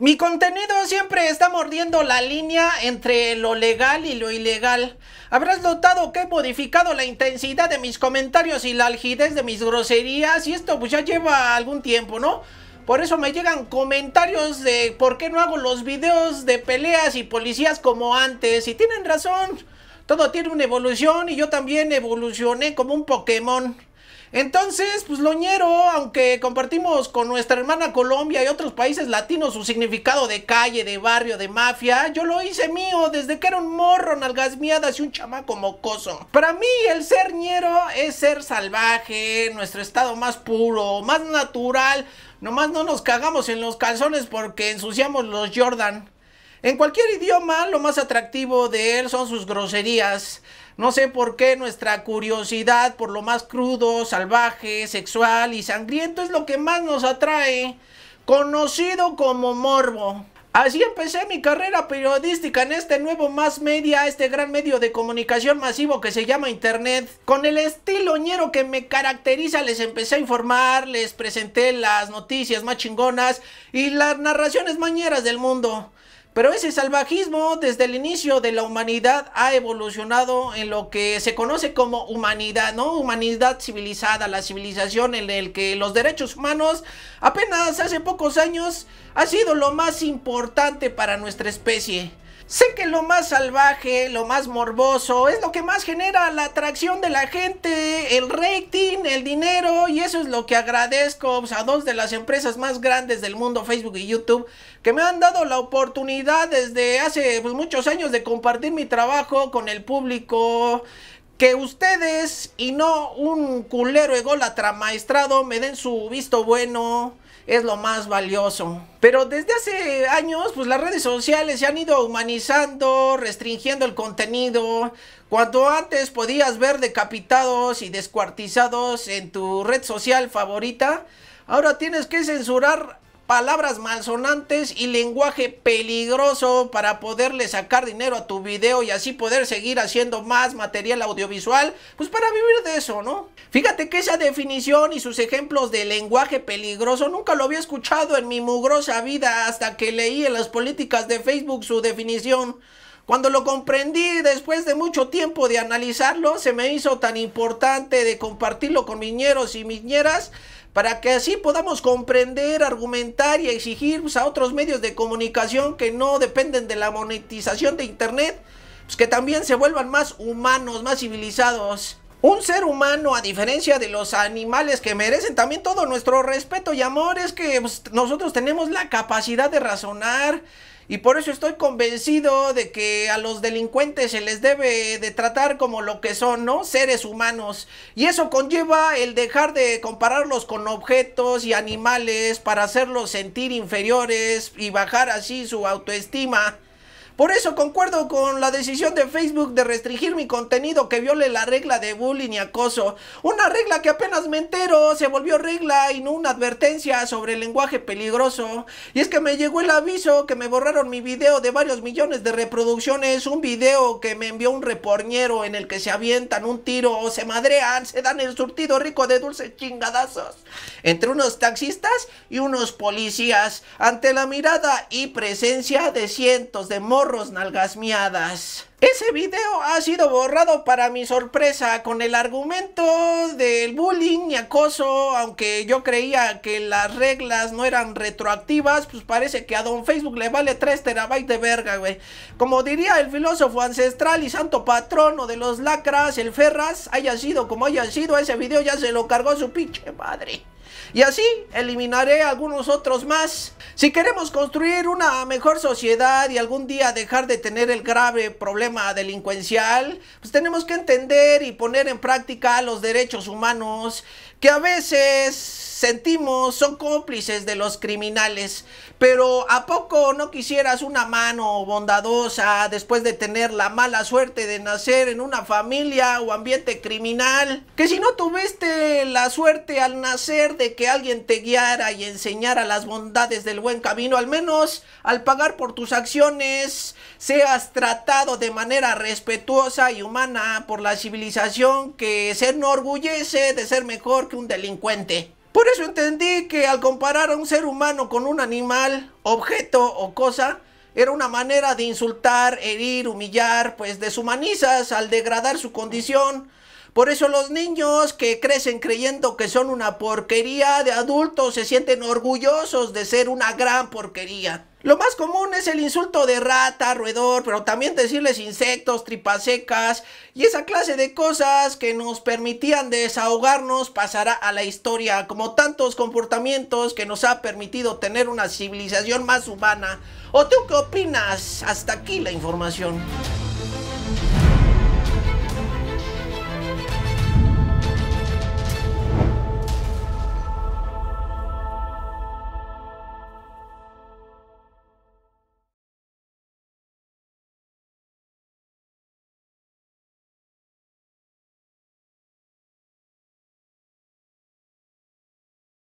Mi contenido siempre está mordiendo la línea entre lo legal y lo ilegal. Habrás notado que he modificado la intensidad de mis comentarios y la algidez de mis groserías y esto pues ya lleva algún tiempo, ¿no? Por eso me llegan comentarios de por qué no hago los videos de peleas y policías como antes y tienen razón. Todo tiene una evolución y yo también evolucioné como un Pokémon. Entonces, pues Loñero, aunque compartimos con nuestra hermana Colombia y otros países latinos su significado de calle, de barrio, de mafia, yo lo hice mío desde que era un morro, nalgas y un chamaco mocoso. Para mí, el ser ñero es ser salvaje, nuestro estado más puro, más natural. Nomás no nos cagamos en los calzones porque ensuciamos los Jordan. En cualquier idioma, lo más atractivo de él son sus groserías. No sé por qué nuestra curiosidad por lo más crudo, salvaje, sexual y sangriento es lo que más nos atrae, conocido como morbo. Así empecé mi carrera periodística en este nuevo más media, este gran medio de comunicación masivo que se llama Internet. Con el estilo ñero que me caracteriza, les empecé a informar, les presenté las noticias más chingonas y las narraciones mañeras del mundo. Pero ese salvajismo desde el inicio de la humanidad ha evolucionado en lo que se conoce como humanidad, ¿no? Humanidad civilizada, la civilización en el que los derechos humanos apenas hace pocos años ha sido lo más importante para nuestra especie. Sé que lo más salvaje, lo más morboso, es lo que más genera la atracción de la gente, el rating, el dinero, y eso es lo que agradezco a dos de las empresas más grandes del mundo, Facebook y YouTube, que me han dado la oportunidad desde hace pues, muchos años de compartir mi trabajo con el público, que ustedes y no un culero ególatra maestrado me den su visto bueno, es lo más valioso. Pero desde hace años, pues las redes sociales se han ido humanizando, restringiendo el contenido. Cuando antes podías ver decapitados y descuartizados en tu red social favorita, ahora tienes que censurar palabras malsonantes y lenguaje peligroso para poderle sacar dinero a tu video y así poder seguir haciendo más material audiovisual, pues para vivir de eso, ¿no? Fíjate que esa definición y sus ejemplos de lenguaje peligroso nunca lo había escuchado en mi mugrosa vida hasta que leí en las políticas de Facebook su definición. Cuando lo comprendí después de mucho tiempo de analizarlo, se me hizo tan importante de compartirlo con miñeros y miñeras para que así podamos comprender, argumentar y exigir pues, a otros medios de comunicación que no dependen de la monetización de Internet, pues, que también se vuelvan más humanos, más civilizados. Un ser humano, a diferencia de los animales que merecen también todo nuestro respeto y amor, es que pues, nosotros tenemos la capacidad de razonar. Y por eso estoy convencido de que a los delincuentes se les debe de tratar como lo que son, ¿no? Seres humanos. Y eso conlleva el dejar de compararlos con objetos y animales para hacerlos sentir inferiores y bajar así su autoestima. Por eso concuerdo con la decisión de Facebook de restringir mi contenido que viole la regla de bullying y acoso. Una regla que apenas me entero se volvió regla y no una advertencia sobre el lenguaje peligroso. Y es que me llegó el aviso que me borraron mi video de varios millones de reproducciones, un video que me envió un reporñero en el que se avientan un tiro, o se madrean, se dan el surtido rico de dulces chingadazos. Entre unos taxistas y unos policías, ante la mirada y presencia de cientos de morros nalgasmiadas Ese video ha sido borrado para mi sorpresa con el argumento del bullying y acoso, aunque yo creía que las reglas no eran retroactivas, pues parece que a don Facebook le vale 3 terabytes de verga, güey. Como diría el filósofo ancestral y santo patrono de los lacras, el Ferras, haya sido como haya sido, ese video ya se lo cargó su pinche madre. Y así eliminaré algunos otros más. Si queremos construir una mejor sociedad y algún día dejar de tener el grave problema delincuencial, pues tenemos que entender y poner en práctica los derechos humanos que a veces sentimos son cómplices de los criminales. Pero ¿a poco no quisieras una mano bondadosa después de tener la mala suerte de nacer en una familia o ambiente criminal? Que si no tuviste la suerte al nacer de que alguien te guiara y enseñara las bondades del buen camino, al menos al pagar por tus acciones, seas tratado de manera respetuosa y humana por la civilización que se enorgullece de ser mejor que un delincuente. Por eso entendí que al comparar a un ser humano con un animal, objeto o cosa, era una manera de insultar, herir, humillar, pues deshumanizas al degradar su condición, por eso los niños que crecen creyendo que son una porquería de adultos se sienten orgullosos de ser una gran porquería. Lo más común es el insulto de rata, roedor, pero también decirles insectos, tripas secas y esa clase de cosas que nos permitían desahogarnos pasará a la historia, como tantos comportamientos que nos ha permitido tener una civilización más humana. ¿O tú qué opinas? Hasta aquí la información.